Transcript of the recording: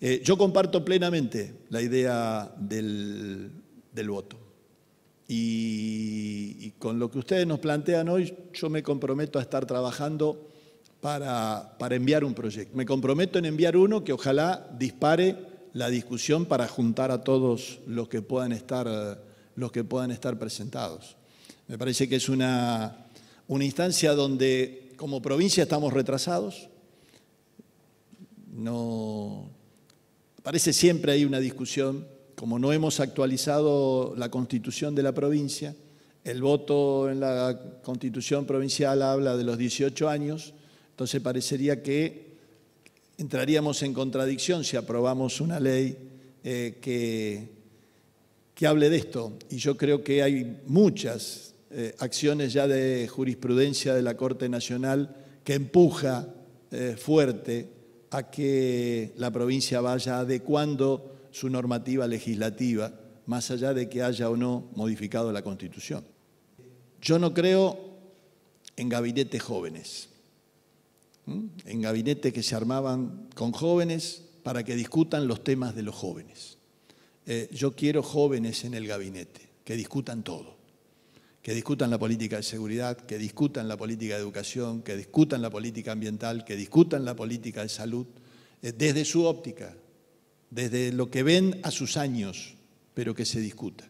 Eh, yo comparto plenamente la idea del, voto. Y, y, con lo que ustedes nos plantean hoy, yo me comprometo a estar trabajando para, para enviar un proyecto. Me comprometo en enviar uno que ojalá dispare la discusión para juntar a todos los que puedan estar, los que puedan estar presentados. Me parece que es una, una instancia donde como provincia estamos retrasados. No, Parece siempre hay una discusión, como no hemos actualizado la constitución de la provincia, el voto en la constitución provincial habla de los 18 años, entonces parecería que entraríamos en contradicción si aprobamos una ley eh, que, que hable de esto. Y yo creo que hay muchas eh, acciones ya de jurisprudencia de la Corte Nacional que empuja eh, fuerte a que la provincia vaya adecuando su normativa legislativa, más allá de que haya o no modificado la Constitución. Yo no creo en gabinetes jóvenes, en gabinetes que se armaban con jóvenes para que discutan los temas de los jóvenes. Eh, yo quiero jóvenes en el gabinete, que discutan todo que discutan la política de seguridad, que discutan la política de educación, que discutan la política ambiental, que discutan la política de salud, eh, desde su óptica, desde lo que ven a sus años, pero que se discuta.